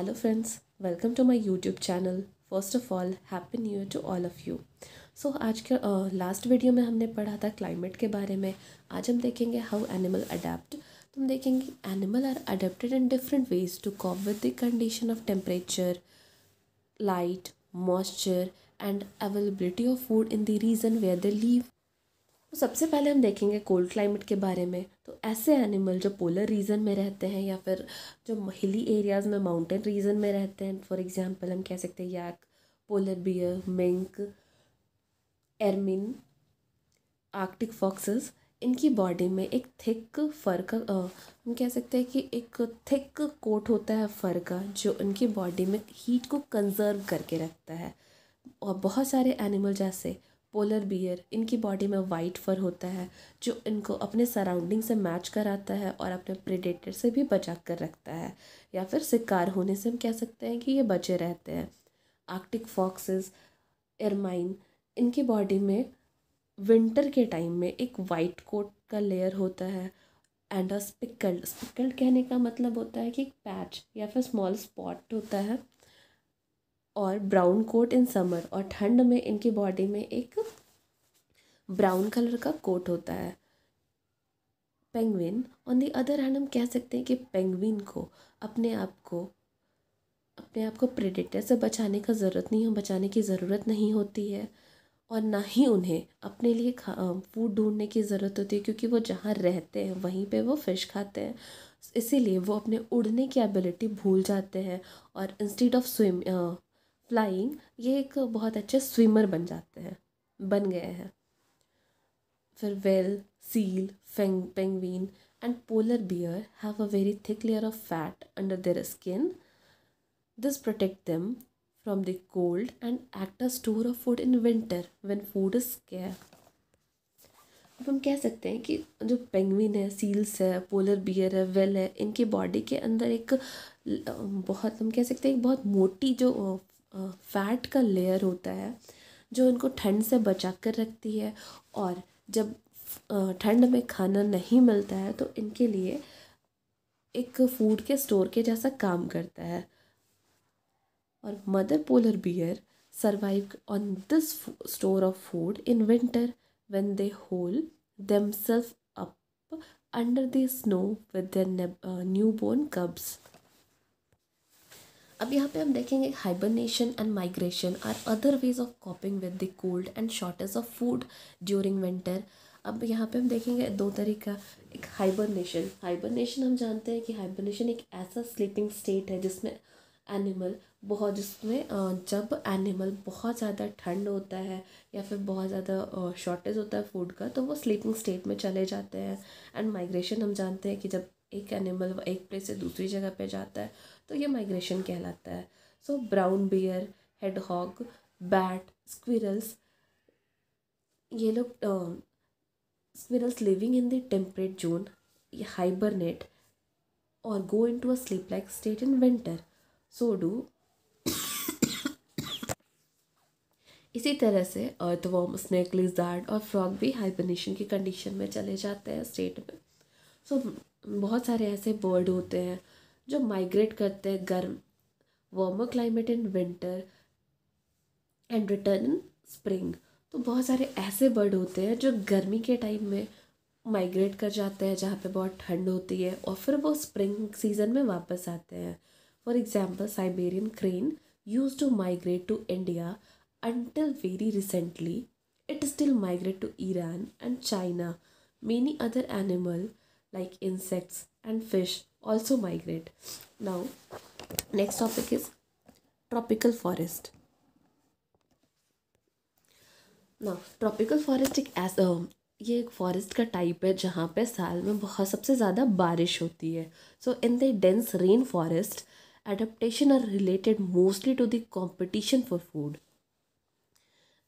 Hello friends welcome to my YouTube channel first of all happy new year to all of you so आज के last uh, video में हमने पढ़ा था climate के बारे में आज हम देखेंगे हाउ एनिमल अडेप्ट तो हम देखेंगे animal are adapted in different ways to cope with the condition of temperature light moisture and availability of food in the region where they live तो सबसे पहले हम देखेंगे कोल्ड क्लाइमेट के बारे में तो ऐसे एनिमल जो पोलर रीजन में रहते हैं या फिर जो हिली एरियाज़ में माउंटेन रीजन में रहते हैं फॉर एग्जांपल हम कह सकते हैं yak polar bear mink ermine Arctic foxes इनकी बॉडी में एक थिक फर का हम कह सकते हैं कि एक थिक कोट होता है फर का जो इनकी बॉडी में हीट को कंजर्व करके रखता है और बहुत सारे एनिमल जैसे पोलर बियर इनकी बॉडी में वाइट फर होता है जो इनको अपने सराउंडिंग से मैच कराता है और अपने प्रेडेटर से भी बचा कर रखता है या फिर शिकार होने से हम कह सकते हैं कि ये बचे रहते हैं आर्कटिक फॉक्सेस एरमाइन इनकी बॉडी में विंटर के टाइम में एक वाइट कोट का लेयर होता है एंड अ स्पिकल्ड स्पिकल्ड कहने का मतलब होता है कि एक पैच या फिर स्मॉल स्पॉट होता है और ब्राउन कोट इन समर और ठंड में इनकी बॉडी में एक ब्राउन कलर का कोट होता है penguin on the other hand हम कह सकते हैं कि पेंगविन को अपने आप को अपने आप को प्रेडेटर से बचाने का ज़रूरत नहीं हो बचाने की ज़रूरत नहीं होती है और ना ही उन्हें अपने लिए खा फूड ढूंढने की ज़रूरत होती है क्योंकि वो जहाँ रहते हैं वहीं पे वो फिश खाते हैं इसीलिए वो अपने उड़ने की एबिलिटी भूल जाते हैं और इंस्टीड ऑफ स्विम फ्लाइंग ये एक बहुत अच्छे स्विमर बन जाते हैं बन गए हैं फिर whale seal fang penguin and polar bear have a very thick layer of fat under their skin this protect them from the cold and act a store of food in winter when food is scarce अब हम कह सकते हैं कि जो penguin है seals है polar bear है वेल है इनके बॉडी के अंदर एक बहुत हम कह सकते हैं एक बहुत मोटी जो फैट का लेयर होता है जो इनको ठंड से बचा कर रखती है और जब ठंड में खाना नहीं मिलता है तो इनके लिए एक फूड के स्टोर के जैसा काम करता है और mother polar bear survive on this store of food in winter when they hole themselves up under the snow with new born cubs अब यहाँ पे हम देखेंगे hibernation and migration are other ways of coping with the cold and shortage of food during winter अब यहाँ पे हम देखेंगे दो तरीका एक हाइबरनेशन हाइबरनेशन हम जानते हैं कि हाइबरनेशन एक ऐसा स्लीपिंग स्टेट है जिसमें एनिमल बहुत जिसमें जब एनिमल बहुत ज़्यादा ठंड होता है या फिर बहुत ज़्यादा शॉर्टेज होता है फूड का तो वो स्लीपिंग स्टेट में चले जाते हैं एंड माइग्रेशन हम जानते हैं कि जब एक एनिमल एक प्लेस से दूसरी जगह पे जाता है तो ये माइग्रेशन कहलाता है so brown bear hedgehog bat squirrels ये लोग squirrels living in the temperate zone hibernate और go into a sleep like state in winter so do इसी तरह से अर्थवॉर्म स्नेक लिजार्ड और फ्रॉग भी हाइबरनेशन की कंडीशन में चले जाते हैं स्टेट में सो so, बहुत सारे ऐसे बर्ड होते हैं जो माइग्रेट करते हैं गर्म warmer climate in winter and return in spring तो बहुत सारे ऐसे बर्ड होते हैं जो गर्मी के टाइम में माइग्रेट कर जाते हैं जहाँ पे बहुत ठंड होती है और फिर वो स्प्रिंग सीजन में वापस आते हैं for example Siberian crane use to migrate to India until very recently it still migrate to Iran and China many other animal like insects and fish also migrate now next topic is tropical forest Now, tropical forest is ऐसा ये एक forest का type है जहाँ पे साल में बहुत सबसे ज़्यादा बारिश होती है so in the dense rain forest adaptation are related mostly to the competition for food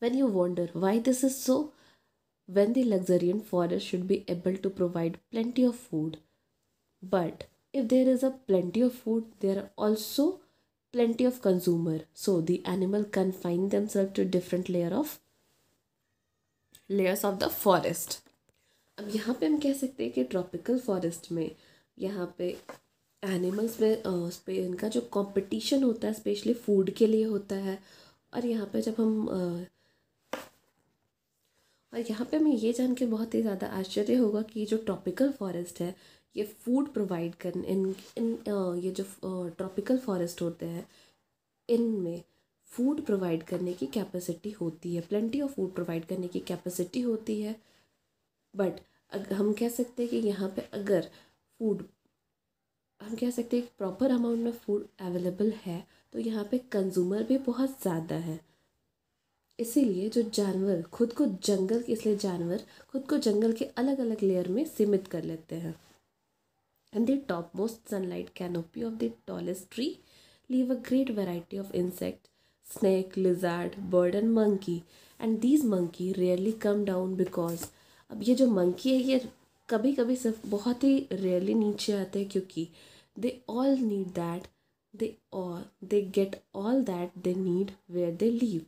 when you wonder why this is so when the luxuriant forest should be able to provide plenty of food but if there is a plenty of food there are also plenty of consumer so the animal can find themselves to different layer of layers of the forest अब यहाँ पे हम कह सकते हैं कि tropical forest में यहाँ पे एनिमल्स में पे इनका जो कंपटीशन होता है स्पेशली फूड के लिए होता है और यहाँ पे जब हम और यहाँ पे हमें ये जान के बहुत ही ज़्यादा आश्चर्य होगा कि जो ट्रॉपिकल फॉरेस्ट है ये फूड प्रोवाइड करने इन इन ये जो ट्रॉपिकल फॉरेस्ट होते हैं इनमें फूड प्रोवाइड करने की कैपेसिटी होती है प्लेंटी ऑफ फूड प्रोवाइड करने की कैपेसिटी होती है बट हम कह सकते हैं कि यहाँ पे अगर फूड हम कह सकते हैं प्रॉपर अमाउंट में फूड अवेलेबल है तो यहाँ पे कंज्यूमर भी बहुत ज़्यादा है इसीलिए जो जानवर खुद को जंगल इसलिए जानवर खुद को जंगल के अलग अलग लेयर में सीमित कर लेते हैं and the topmost sunlight canopy of the tallest tree leave a great variety of insect snake lizard bird and monkey and these monkey rarely come down because अब ये जो monkey है ये कभी कभी सिर्फ बहुत ही rarely नीचे आते हैं क्योंकि they all need that they all they get all that they need where they live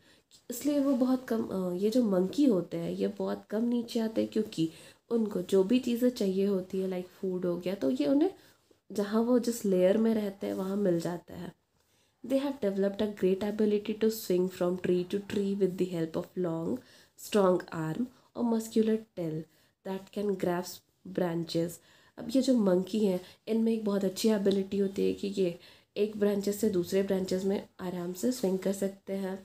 इसलिए वो बहुत कम ये जो मंकी होते हैं ये बहुत कम नीचे आते हैं क्योंकि उनको जो भी चीज़ें चाहिए होती है लाइक फूड हो गया तो ये उन्हें जहाँ वो जिस लेयर में रहते हैं वहाँ मिल जाता है they have developed a great ability to swing from tree to tree with the help of long strong arm और muscular tail that can grasp branches अब ये जो मंकी हैं इनमें एक बहुत अच्छी एबिलिटी होती है कि ये एक ब्रांचेस से दूसरे ब्रांचेस में आराम से स्विंग कर सकते हैं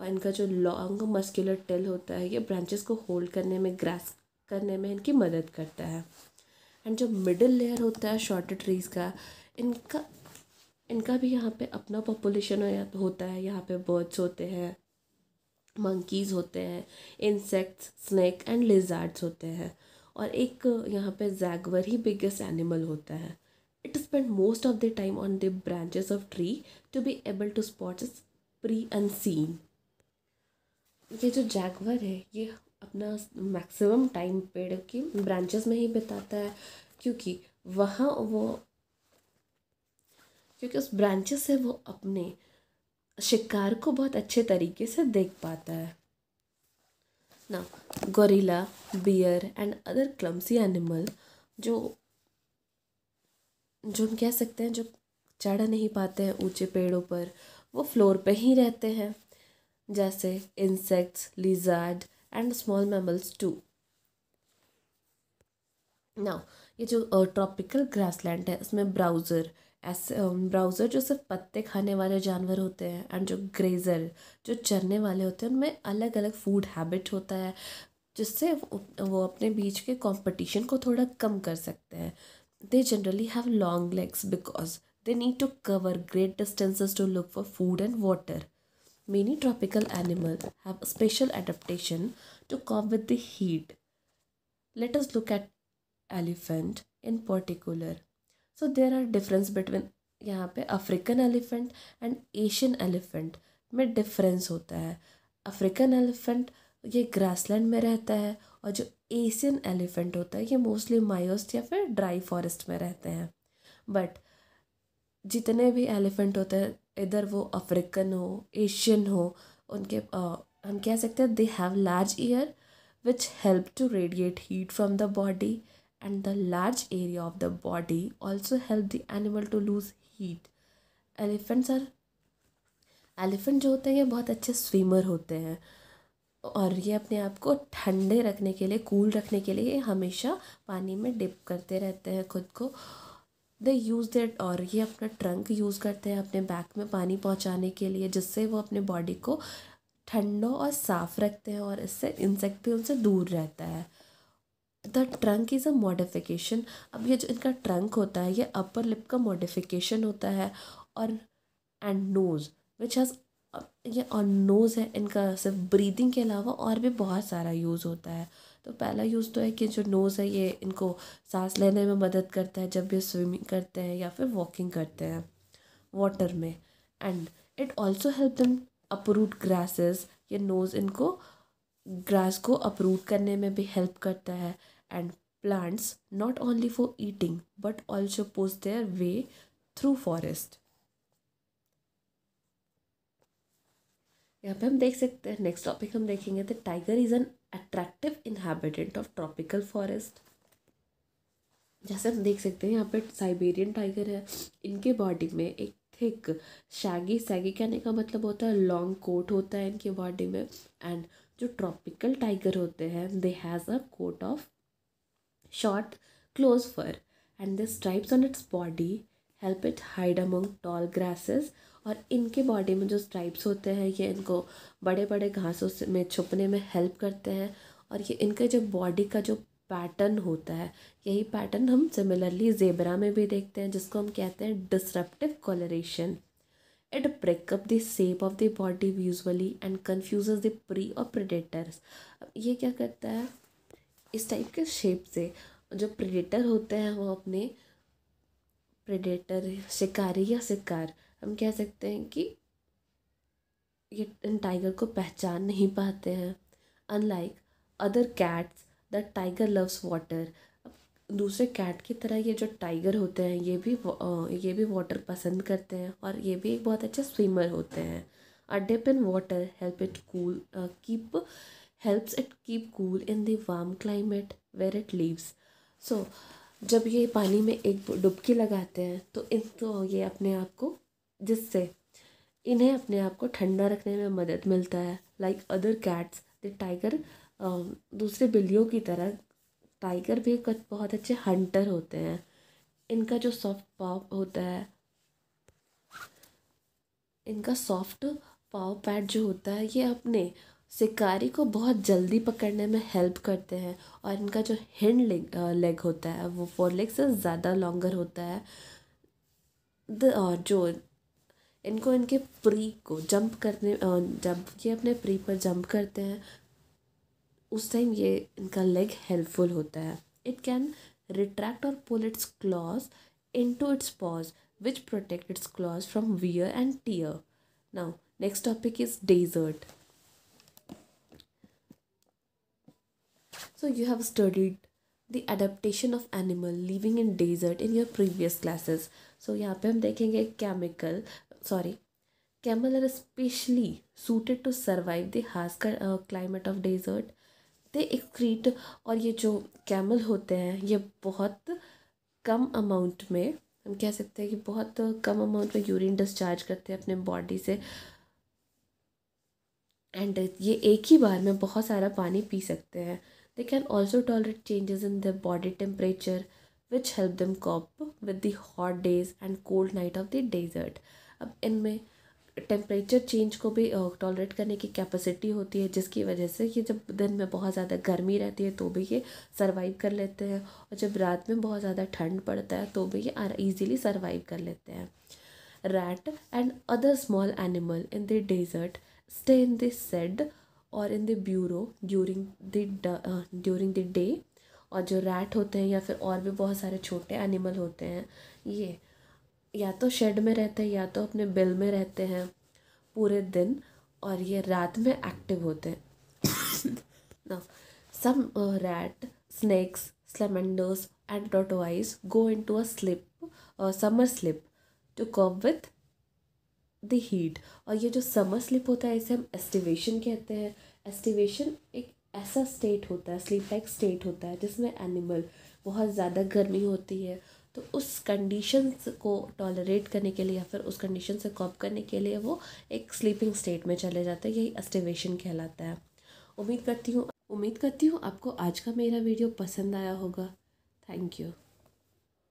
और इनका जो लॉन्ग मस्क्यूलर टेल होता है ये ब्रांचेस को होल्ड करने में ग्रास्प करने में इनकी मदद करता है एंड जो मिडिल लेयर होता है शॉर्ट ट्रीज़ का इनका इनका भी यहाँ पे अपना पॉपुलेशन होता है यहाँ पे बर्ड्स होते हैं मंकीज़ होते हैं इंसेक्ट्स स्नैक एंड लिजार्ड्स होते हैं और एक यहाँ पे जैगवर ही बिगेस्ट एनिमल होता है it spend most of the time on the branches of tree to be able to spot prey unseen ये जो जैगवर है ये अपना मैक्सिमम टाइम पेड़ की ब्रांचेस में ही बिताता है क्योंकि वहाँ वो क्योंकि उस ब्रांचेस से वो अपने शिकार को बहुत अच्छे तरीके से देख पाता है ना gorilla bear and other clumsy animal जो जो हम कह सकते हैं जो चढ़ नहीं पाते हैं ऊंचे पेड़ों पर वो फ्लोर पे ही रहते हैं जैसे insects lizard and small mammals too ना ये जो ट्रॉपिकल ग्रासलैंड है इसमें ब्राउज़र ऐसे ब्राउज़र जो सिर्फ पत्ते खाने वाले जानवर होते हैं एंड जो ग्रेज़र जो चरने वाले होते हैं उनमें अलग अलग फूड हैबिट होता है जिससे वो अपने बीच के कंपटीशन को थोड़ा कम कर सकते हैं they generally have long legs because they need to cover great distances to look for food and water Many tropical animals have a special adaptation to cope with the heat. Let us look at elephant in particular. So there are difference between यहाँ पे African elephant and Asian elephant में difference होता है African elephant ये grassland में रहता है और जो एशियन एलिफेंट होता है ये मोस्टली मायोस्ट या फिर ड्राई फॉरेस्ट में रहते हैं बट जितने भी एलिफेंट होते हैं इधर वो अफ्रीकन हो एशियन हो उनके uh, हम कह सकते हैं they have large ear which help to radiate heat from the body and the large area of the body also help the animal to lose heat elephants are elephant जो होते हैं ये बहुत अच्छे स्विमर होते हैं और ये अपने आप को ठंडे रखने के लिए कूल रखने के लिए हमेशा पानी में डिप करते रहते हैं खुद को दे यूज़ देट और ये अपना ट्रंक यूज़ करते हैं अपने बैक में पानी पहुंचाने के लिए जिससे वो अपने बॉडी को ठंडो और साफ़ रखते हैं और इससे इंसेक्ट भी उनसे दूर रहता है the trunk is a modification अब ये जो इनका ट्रंक होता है ये अपर लिप का मॉडिफिकेशन होता है और एंड नोज़ विच हैज़ ये और नोज़ है इनका सिर्फ ब्रीदिंग के अलावा और भी बहुत सारा यूज़ होता है तो पहला यूज़ तो है कि जो नोज़ है ये इनको सांस लेने में मदद करता है जब ये स्विमिंग करते हैं या फिर वॉकिंग करते हैं वाटर में and it also help them uproot grasses ये नोज़ इनको ग्रास को अपरूट करने में भी हेल्प करता है and plants not only for eating but also push their way through forest यहाँ पे हम देख सकते हैं नेक्स्ट टॉपिक हम देखेंगे the tiger is an attractive inhabitant of tropical forest जैसे हम देख सकते हैं यहाँ पे साइबेरियन टाइगर है इनके बॉडी में एक थिक शैगी सैगी कहने का मतलब होता है लॉन्ग कोट होता है इनके बॉडी में एंड जो ट्रॉपिकल टाइगर होते हैं they has a coat of short close fur and this stripes on its body help it hide among tall grasses और इनके बॉडी में जो स्ट्राइप्स होते हैं ये इनको बड़े बड़े घासों से में छुपने में हेल्प करते हैं और ये इनके जो बॉडी का जो पैटर्न होता है यही पैटर्न हम सिमिलरली जेबरा में भी देखते हैं जिसको हम कहते हैं disruptive coloration it break up the shape of the body visually and confuse the prey और प्रिडेटर्स ये क्या करता है इस टाइप के शेप से जो प्रिडेटर होते हैं वो अपने प्रिडेटर शिकारी या शिकार हम कह सकते हैं कि ये टाइगर को पहचान नहीं पाते हैं unlike other cats the tiger loves water दूसरे कैट की तरह ये जो टाइगर होते हैं ये भी ये भी वाटर पसंद करते हैं और ये भी एक बहुत अच्छे स्विमर होते हैं a dip in water help it cool keep helps it keep cool in the warm climate where it lives सो जब ये पानी में एक डुबकी लगाते हैं तो इन तो ये अपने आप को जिससे इन्हें अपने आप को ठंडा रखने में मदद मिलता है like other cats the tiger दूसरे बिल्लियों की तरह टाइगर भी एक बहुत अच्छे हंटर होते हैं इनका जो सॉफ्ट पाव होता है इनका सॉफ्ट पाव पैड जो होता है ये अपने शिकारी को बहुत जल्दी पकड़ने में हेल्प करते हैं और इनका जो हिंड लेग लेग होता है वो फोर लेग से ज़्यादा लॉन्गर होता है द और uh, जो इनको इनके प्री को जंप करने जंप ये अपने प्री पर जंप करते हैं उस टाइम ये इनका लेग हेल्पफुल होता है इट कैन रिट्रैक्ट और pull its claws into its paws which protect its claws from wear and tear now next topic is desert so you have studied the adaptation of animal living in desert in your previous classes so yahan pe hum dekhenge chemical sorry camel are specially suited to survive the harsh uh, climate of desert they excrete aur ye jo camel hote hain ye bahut kam amount mein हम कह सकते हैं कि बहुत कम amount में urine discharge करते हैं अपने बॉडी से एंड ये एक ही बार में बहुत सारा पानी पी सकते हैं they can also tolerate changes in the body temperature which help them cope with the hot days and cold night of the desert अब इनमें टेम्परेचर चेंज को भी टॉलरेट करने की कैपेसिटी होती है जिसकी वजह से ये जब दिन में बहुत ज़्यादा गर्मी रहती है तो भी ये सर्वाइव कर लेते हैं और जब रात में बहुत ज़्यादा ठंड पड़ता है तो भी ये ईजीली सर्वाइव कर लेते हैं rat and other small animal in the desert stay in this sand और in the burrow during the during the day और जो रैट होते हैं या फिर और भी बहुत सारे छोटे एनिमल होते हैं ये या तो शेड में रहते हैं या तो अपने बिल में रहते हैं पूरे दिन और ये रात में एक्टिव होते हैं ना some rat snakes salamanders and tortoise go into a sleep summer sleep to cope with the heat और ये जो समर स्लिप होता है इसे हम एस्टिवेशन कहते हैं एस्टिवेशन एक ऐसा स्टेट होता है स्लीप लाइक स्टेट होता है जिसमें एनिमल बहुत ज़्यादा गर्मी होती है तो उस कंडीशन को टॉलरेट करने के लिए या फिर उस कंडीशन से कॉप करने के लिए वो एक स्लीपिंग स्टेट में चले जाते हैं यही एस्टिवेशन कहलाता है उम्मीद करती हूँ उम्मीद करती हूँ आपको आज का मेरा वीडियो पसंद आया होगा थैंक यू